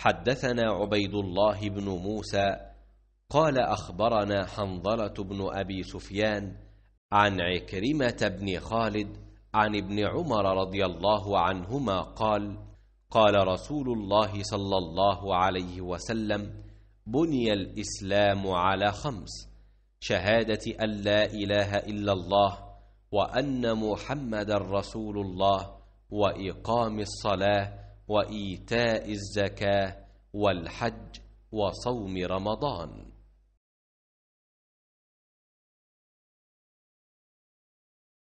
حدثنا عبيد الله بن موسى قال أخبرنا حنظلة بن أبي سفيان عن عكرمة بن خالد عن ابن عمر رضي الله عنهما قال قال رسول الله صلى الله عليه وسلم بني الإسلام على خمس شهادة أن لا إله إلا الله وأن محمد رسول الله وإقام الصلاة وايتاء الزكاه والحج وصوم رمضان